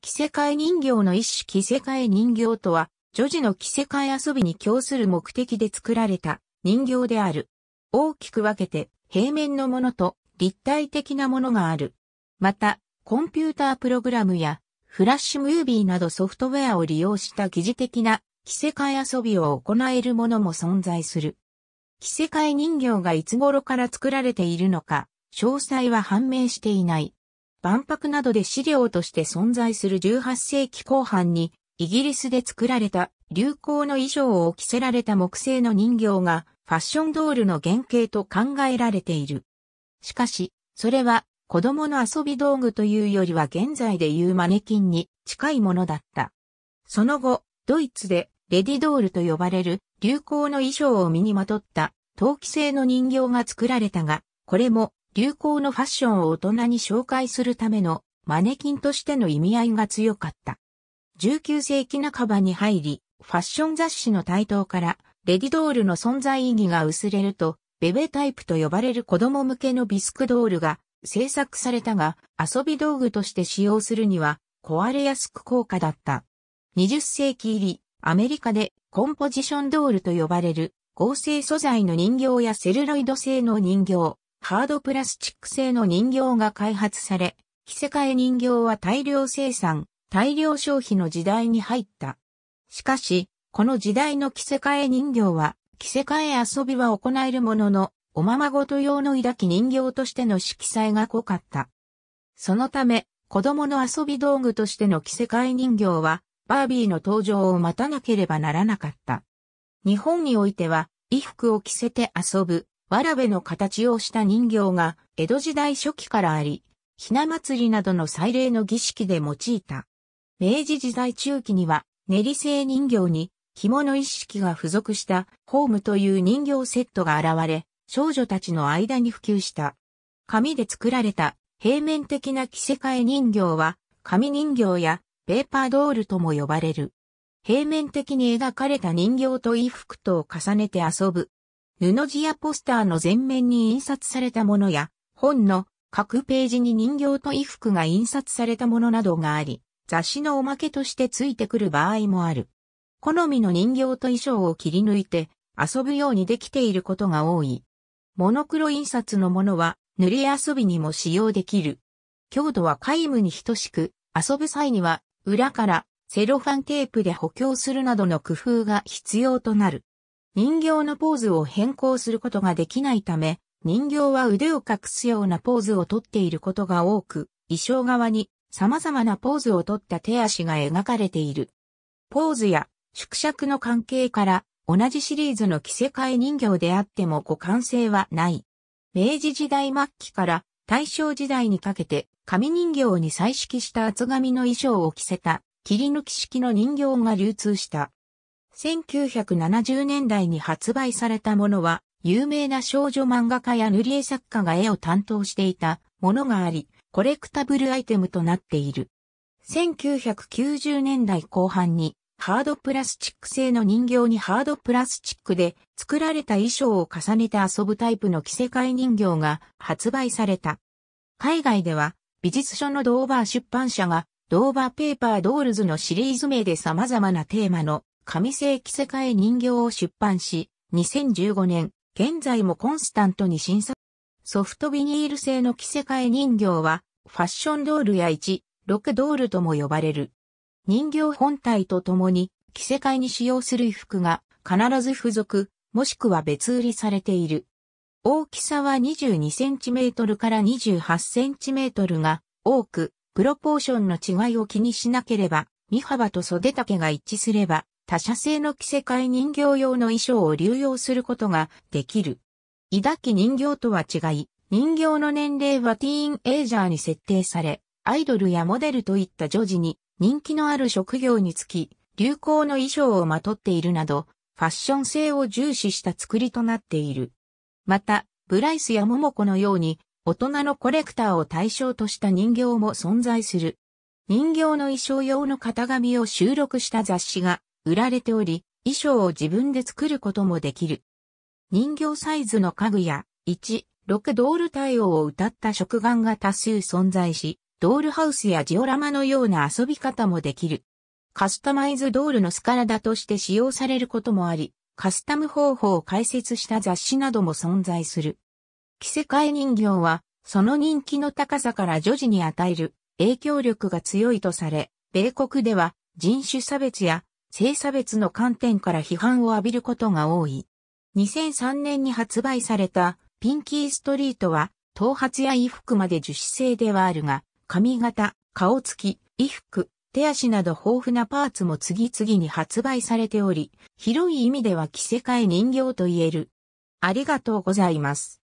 着せ替え人形の一種着せ替え人形とは、女児の着せ替え遊びに供する目的で作られた人形である。大きく分けて平面のものと立体的なものがある。また、コンピュータープログラムやフラッシュムービーなどソフトウェアを利用した疑似的な着せ替え遊びを行えるものも存在する。着せ替え人形がいつ頃から作られているのか、詳細は判明していない。万博などで資料として存在する18世紀後半に、イギリスで作られた流行の衣装を着せられた木製の人形がファッションドールの原型と考えられている。しかし、それは子供の遊び道具というよりは現在でいうマネキンに近いものだった。その後、ドイツでレディドールと呼ばれる流行の衣装を身にまとった陶器製の人形が作られたが、これも流行のファッションを大人に紹介するためのマネキンとしての意味合いが強かった。19世紀半ばに入り、ファッション雑誌の台頭から、レディドールの存在意義が薄れると、ベベタイプと呼ばれる子供向けのビスクドールが制作されたが、遊び道具として使用するには壊れやすく高価だった。20世紀入り、アメリカでコンポジションドールと呼ばれる合成素材の人形やセルロイド製の人形、カードプラスチック製の人形が開発され、着せ替え人形は大量生産、大量消費の時代に入った。しかし、この時代の着せ替え人形は、着せ替え遊びは行えるものの、おままごと用の抱き人形としての色彩が濃かった。そのため、子供の遊び道具としての着せ替え人形は、バービーの登場を待たなければならなかった。日本においては、衣服を着せて遊ぶ、わらべの形をした人形が江戸時代初期からあり、ひな祭りなどの祭礼の儀式で用いた。明治時代中期には練り製人形に紐の一式が付属したホームという人形セットが現れ、少女たちの間に普及した。紙で作られた平面的な着せ替え人形は紙人形やペーパードールとも呼ばれる。平面的に描かれた人形と衣服とを重ねて遊ぶ布地やポスターの前面に印刷されたものや、本の各ページに人形と衣服が印刷されたものなどがあり、雑誌のおまけとしてついてくる場合もある。好みの人形と衣装を切り抜いて遊ぶようにできていることが多い。モノクロ印刷のものは塗り遊びにも使用できる。強度は皆無に等しく、遊ぶ際には裏からセロファンテープで補強するなどの工夫が必要となる。人形のポーズを変更することができないため、人形は腕を隠すようなポーズをとっていることが多く、衣装側に様々なポーズをとった手足が描かれている。ポーズや縮尺の関係から同じシリーズの着せ替え人形であっても互換性はない。明治時代末期から大正時代にかけて紙人形に彩色した厚紙の衣装を着せた切り抜き式の人形が流通した。1970年代に発売されたものは、有名な少女漫画家や塗り絵作家が絵を担当していたものがあり、コレクタブルアイテムとなっている。1990年代後半に、ハードプラスチック製の人形にハードプラスチックで作られた衣装を重ねて遊ぶタイプの着せ替え人形が発売された。海外では美術書のドーバー出版社がドーバーペーパードールズのシリーズ名で様々なテーマの紙製着せ替え人形を出版し、2015年、現在もコンスタントに審査。ソフトビニール製の着せ替え人形は、ファッションドールや1、6ドールとも呼ばれる。人形本体とともに、着せ替えに使用する衣服が必ず付属、もしくは別売りされている。大きさは 22cm から 28cm が多く、プロポーションの違いを気にしなければ、身幅と袖丈が一致すれば、他社製の着せ替え人形用の衣装を流用することができる。抱き人形とは違い、人形の年齢はティーンエイジャーに設定され、アイドルやモデルといった女児に人気のある職業につき、流行の衣装をまとっているなど、ファッション性を重視した作りとなっている。また、ブライスやモモコのように、大人のコレクターを対象とした人形も存在する。人形の衣装用の型紙を収録した雑誌が売られており、衣装を自分で作ることもできる。人形サイズの家具や、1、6ドール対応を歌った食玩が多数存在し、ドールハウスやジオラマのような遊び方もできる。カスタマイズドールのスカラダとして使用されることもあり、カスタム方法を解説した雑誌なども存在する。着せ替え人形は、その人気の高さから女児に与える影響力が強いとされ、米国では人種差別や性差別の観点から批判を浴びることが多い。2003年に発売されたピンキーストリートは頭髪や衣服まで樹脂製ではあるが、髪型、顔つき、衣服、手足など豊富なパーツも次々に発売されており、広い意味では着せ替え人形と言える。ありがとうございます。